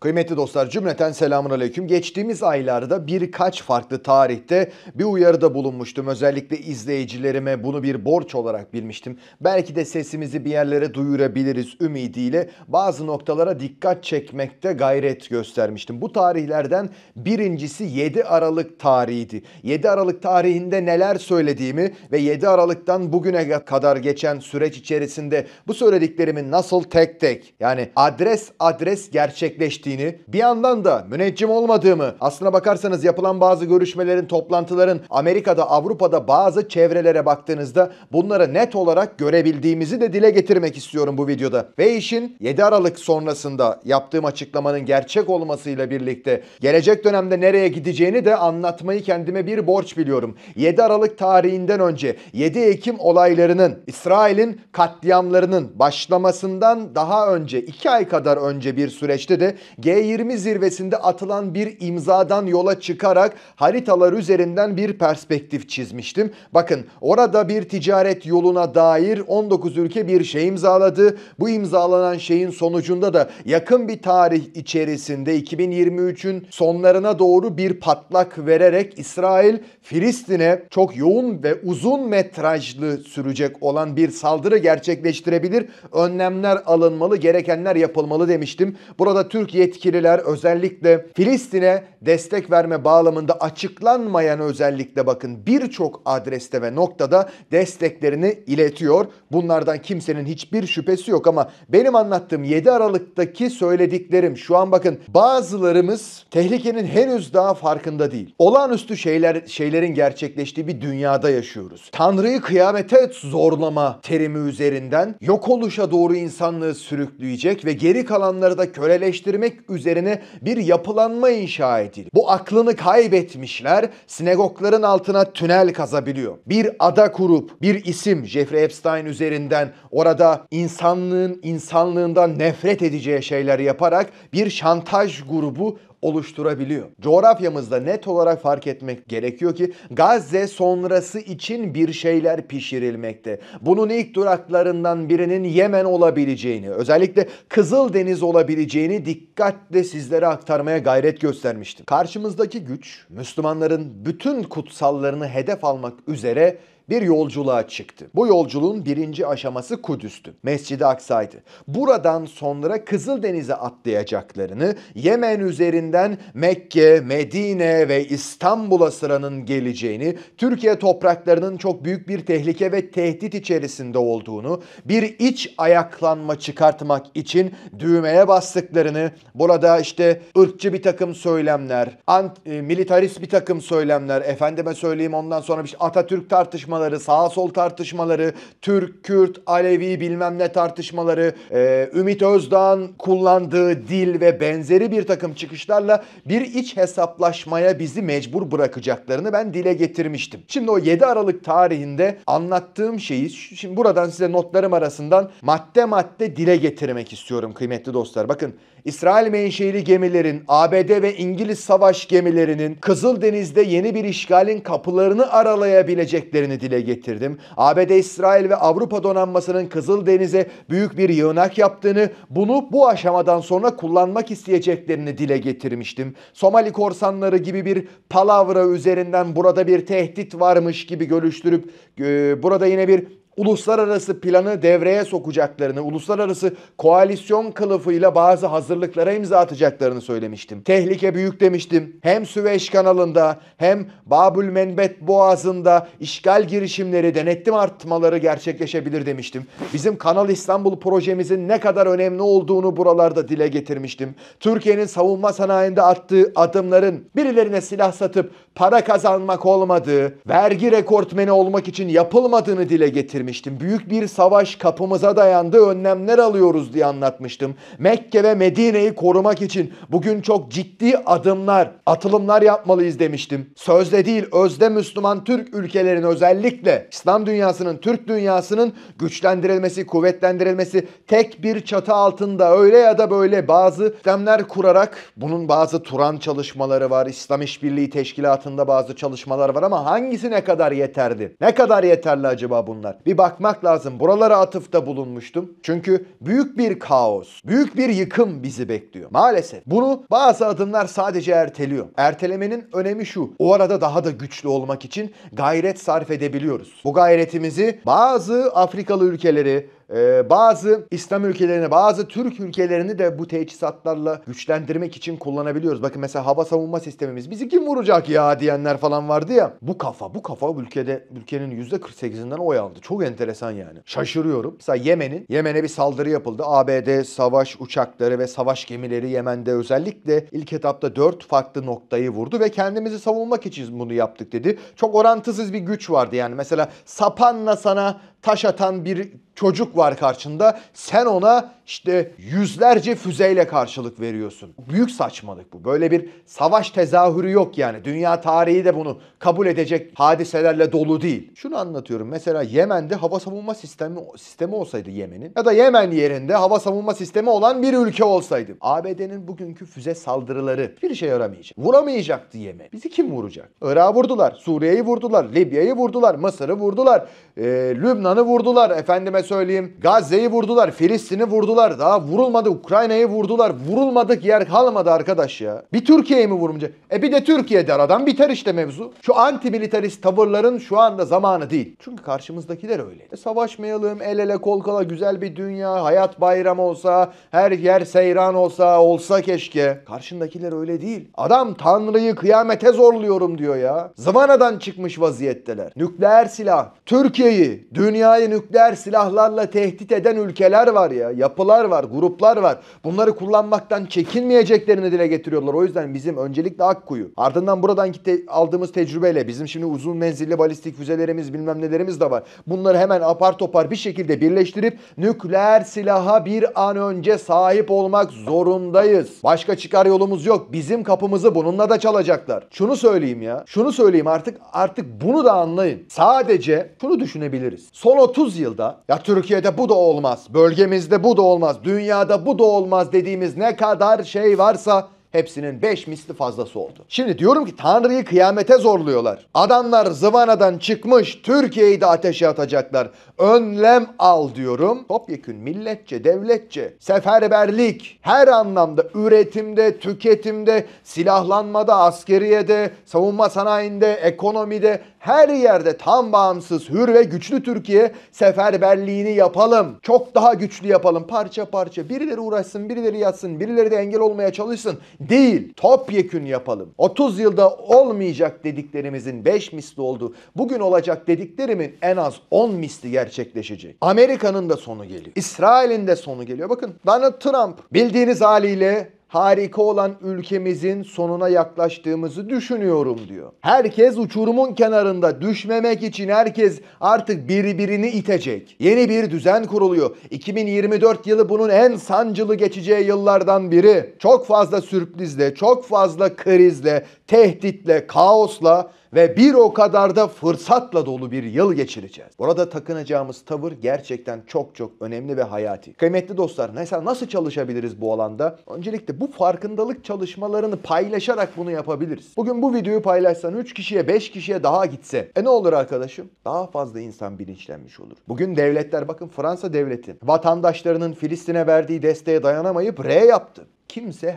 Kıymetli dostlar cümleten selamun aleyküm. Geçtiğimiz aylarda birkaç farklı tarihte bir uyarıda bulunmuştum. Özellikle izleyicilerime bunu bir borç olarak bilmiştim. Belki de sesimizi bir yerlere duyurabiliriz ümidiyle bazı noktalara dikkat çekmekte gayret göstermiştim. Bu tarihlerden birincisi 7 Aralık tarihiydi. 7 Aralık tarihinde neler söylediğimi ve 7 Aralık'tan bugüne kadar geçen süreç içerisinde bu söylediklerimin nasıl tek tek yani adres adres gerçekleştiğini ettiğini, bir yandan da müneccim olmadığımı, aslına bakarsanız yapılan bazı görüşmelerin, toplantıların Amerika'da, Avrupa'da bazı çevrelere baktığınızda bunları net olarak görebildiğimizi de dile getirmek istiyorum bu videoda. Ve işin 7 Aralık sonrasında yaptığım açıklamanın gerçek olmasıyla birlikte gelecek dönemde nereye gideceğini de anlatmayı kendime bir borç biliyorum. 7 Aralık tarihinden önce 7 Ekim olaylarının, İsrail'in katliamlarının başlamasından daha önce 2 ay kadar önce bir süreçte de G20 zirvesinde atılan bir imzadan yola çıkarak haritalar üzerinden bir perspektif çizmiştim. Bakın orada bir ticaret yoluna dair 19 ülke bir şey imzaladı. Bu imzalanan şeyin sonucunda da yakın bir tarih içerisinde 2023'ün sonlarına doğru bir patlak vererek İsrail Filistin'e çok yoğun ve uzun metrajlı sürecek olan bir saldırı gerçekleştirebilir. Önlemler alınmalı, gerekenler yapılmalı demiştim. Burada Türkiye yetkililer özellikle Filistin'e destek verme bağlamında açıklanmayan özellikle bakın birçok adreste ve noktada desteklerini iletiyor. Bunlardan kimsenin hiçbir şüphesi yok ama benim anlattığım 7 Aralık'taki söylediklerim şu an bakın bazılarımız tehlikenin henüz daha farkında değil. Olağanüstü şeyler şeylerin gerçekleştiği bir dünyada yaşıyoruz. Tanrı'yı kıyamete zorlama terimi üzerinden yok oluşa doğru insanlığı sürükleyecek ve geri kalanları da köleleştirmek üzerine bir yapılanma inşa edil. Bu aklını kaybetmişler sinagogların altına tünel kazabiliyor. Bir ada kurup bir isim Jeffrey Epstein üzerinden orada insanlığın insanlığından nefret edeceği şeyler yaparak bir şantaj grubu oluşturabiliyor. Coğrafyamızda net olarak fark etmek gerekiyor ki Gazze sonrası için bir şeyler pişirilmekte. Bunun ilk duraklarından birinin Yemen olabileceğini, özellikle Kızıl Deniz olabileceğini dikkatle sizlere aktarmaya gayret göstermiştim. Karşımızdaki güç Müslümanların bütün kutsallarını hedef almak üzere bir yolculuğa çıktı. Bu yolculuğun birinci aşaması Kudüs'tü. Mescid-i Aksa'ydı. Buradan sonra Kızıldeniz'e atlayacaklarını Yemen üzerinden Mekke, Medine ve İstanbul'a sıranın geleceğini, Türkiye topraklarının çok büyük bir tehlike ve tehdit içerisinde olduğunu, bir iç ayaklanma çıkartmak için düğmeye bastıklarını, burada işte ırkçı bir takım söylemler, ant, e, militarist bir takım söylemler, efendime söyleyeyim ondan sonra işte Atatürk tartışmaları, tartışmaları, sağ sol tartışmaları, Türk, Kürt, Alevi bilmem ne tartışmaları, e, Ümit Özdağ'ın kullandığı dil ve benzeri bir takım çıkışlarla bir iç hesaplaşmaya bizi mecbur bırakacaklarını ben dile getirmiştim. Şimdi o 7 Aralık tarihinde anlattığım şeyi şimdi buradan size notlarım arasından madde madde dile getirmek istiyorum kıymetli dostlar. Bakın İsrail menşeili gemilerin, ABD ve İngiliz savaş gemilerinin Kızıldeniz'de yeni bir işgalin kapılarını aralayabileceklerini dile getirdim. ABD, İsrail ve Avrupa donanmasının Kızıldeniz'e büyük bir yığınak yaptığını, bunu bu aşamadan sonra kullanmak isteyeceklerini dile getirmiştim. Somali korsanları gibi bir palavra üzerinden burada bir tehdit varmış gibi görüştürüp e, burada yine bir uluslararası planı devreye sokacaklarını, uluslararası koalisyon kılıfıyla bazı hazırlıklara imza atacaklarını söylemiştim. Tehlike büyük demiştim. Hem Süveyş kanalında hem Babül Menbet boğazında işgal girişimleri, denetlim artmaları gerçekleşebilir demiştim. Bizim Kanal İstanbul projemizin ne kadar önemli olduğunu buralarda dile getirmiştim. Türkiye'nin savunma sanayinde attığı adımların birilerine silah satıp para kazanmak olmadığı, vergi rekortmeni olmak için yapılmadığını dile getirmiştim getirmiştim. Büyük bir savaş kapımıza dayandı önlemler alıyoruz diye anlatmıştım. Mekke ve Medine'yi korumak için bugün çok ciddi adımlar, atılımlar yapmalıyız demiştim. Sözde değil özde Müslüman Türk ülkelerin özellikle İslam dünyasının, Türk dünyasının güçlendirilmesi, kuvvetlendirilmesi tek bir çatı altında öyle ya da böyle bazı sistemler kurarak bunun bazı Turan çalışmaları var. İslam İşbirliği Teşkilatı'nda bazı çalışmalar var ama hangisi ne kadar yeterdi? Ne kadar yeterli acaba bunlar? bir bakmak lazım. Buralara atıfta bulunmuştum. Çünkü büyük bir kaos, büyük bir yıkım bizi bekliyor. Maalesef bunu bazı adımlar sadece erteliyor. Ertelemenin önemi şu. O arada daha da güçlü olmak için gayret sarf edebiliyoruz. Bu gayretimizi bazı Afrikalı ülkeleri, ee, bazı İslam ülkelerini, bazı Türk ülkelerini de bu teçhizatlarla güçlendirmek için kullanabiliyoruz. Bakın mesela hava savunma sistemimiz bizi kim vuracak ya diyenler falan vardı ya. Bu kafa, bu kafa ülkede ülkenin %48'inden oy aldı. Çok enteresan yani. Şaşırıyorum. Mesela Yemen'in, Yemen'e bir saldırı yapıldı. ABD savaş uçakları ve savaş gemileri Yemen'de özellikle ilk etapta 4 farklı noktayı vurdu ve kendimizi savunmak için bunu yaptık dedi. Çok orantısız bir güç vardı yani. Mesela sapanla sana taş atan bir çocuk var karşında. Sen ona işte yüzlerce füzeyle karşılık veriyorsun. Büyük saçmalık bu. Böyle bir savaş tezahürü yok yani. Dünya tarihi de bunu kabul edecek hadiselerle dolu değil. Şunu anlatıyorum. Mesela Yemen'de hava savunma sistemi sistemi olsaydı Yemen'in ya da Yemen yerinde hava savunma sistemi olan bir ülke olsaydı. ABD'nin bugünkü füze saldırıları bir şey yaramayacak. Vuramayacaktı Yemen. Bizi kim vuracak? Irak'ı vurdular, Suriye'yi vurdular, Libya'yı vurdular, Mısır'ı vurdular, ee, Lübnan Lübnan'ı vurdular. Efendime söyleyeyim Gazze'yi vurdular. Filistin'i vurdular. Daha vurulmadı. Ukrayna'yı vurdular. Vurulmadık yer kalmadı arkadaş ya. Bir Türkiye'yi mi vurmayacak? E bir de Türkiye'de adam biter işte mevzu. Şu antimilitarist tavırların şu anda zamanı değil. Çünkü karşımızdakiler öyle. E, savaşmayalım. El ele kol kola güzel bir dünya. Hayat bayramı olsa. Her yer seyran olsa. Olsa keşke. Karşındakiler öyle değil. Adam Tanrı'yı kıyamete zorluyorum diyor ya. Zıvanadan çıkmış vaziyetteler. Nükleer silah. Türkiye'yi, dünya dünyayı nükleer silahlarla tehdit eden ülkeler var ya. Yapılar var, gruplar var. Bunları kullanmaktan çekinmeyeceklerini dile getiriyorlar. O yüzden bizim öncelikle Akkuyu. Ardından buradan te- aldığımız tecrübeyle bizim şimdi uzun menzilli balistik füzelerimiz bilmem nelerimiz de var. Bunları hemen apar topar bir şekilde birleştirip nükleer silaha bir an önce sahip olmak zorundayız. Başka çıkar yolumuz yok. Bizim kapımızı bununla da çalacaklar. Şunu söyleyeyim ya. Şunu söyleyeyim artık artık bunu da anlayın. Sadece şunu düşünebiliriz. Son son 30 yılda ya Türkiye'de bu da olmaz, bölgemizde bu da olmaz, dünyada bu da olmaz dediğimiz ne kadar şey varsa Hepsinin beş misli fazlası oldu. Şimdi diyorum ki Tanrı'yı kıyamete zorluyorlar. Adamlar zıvanadan çıkmış Türkiye'yi de ateşe atacaklar. Önlem al diyorum. Topyekün milletçe, devletçe, seferberlik her anlamda üretimde, tüketimde, silahlanmada, askeriyede, savunma sanayinde, ekonomide her yerde tam bağımsız, hür ve güçlü Türkiye seferberliğini yapalım. Çok daha güçlü yapalım. Parça parça birileri uğraşsın, birileri yatsın, birileri de engel olmaya çalışsın değil topyekün yapalım. 30 yılda olmayacak dediklerimizin 5 misli oldu. Bugün olacak dediklerimin en az 10 misli gerçekleşecek. Amerika'nın da sonu geliyor. İsrail'in de sonu geliyor. Bakın Donald Trump bildiğiniz haliyle harika olan ülkemizin sonuna yaklaştığımızı düşünüyorum diyor. Herkes uçurumun kenarında düşmemek için herkes artık birbirini itecek. Yeni bir düzen kuruluyor. 2024 yılı bunun en sancılı geçeceği yıllardan biri. Çok fazla sürprizle, çok fazla krizle, tehditle, kaosla ve bir o kadar da fırsatla dolu bir yıl geçireceğiz. Burada takınacağımız tavır gerçekten çok çok önemli ve hayati. Kıymetli dostlar mesela nasıl çalışabiliriz bu alanda? Öncelikle bu farkındalık çalışmalarını paylaşarak bunu yapabiliriz. Bugün bu videoyu paylaşsan 3 kişiye 5 kişiye daha gitse e ne olur arkadaşım? Daha fazla insan bilinçlenmiş olur. Bugün devletler bakın Fransa devleti vatandaşlarının Filistin'e verdiği desteğe dayanamayıp R yaptı. Kimse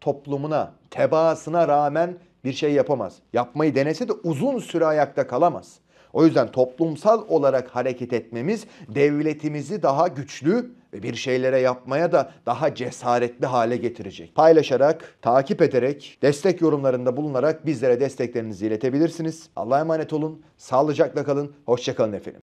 toplumuna, tebaasına rağmen bir şey yapamaz. Yapmayı denese de uzun süre ayakta kalamaz. O yüzden toplumsal olarak hareket etmemiz devletimizi daha güçlü ve bir şeylere yapmaya da daha cesaretli hale getirecek. Paylaşarak, takip ederek, destek yorumlarında bulunarak bizlere desteklerinizi iletebilirsiniz. Allah'a emanet olun, sağlıcakla kalın, hoşçakalın efendim.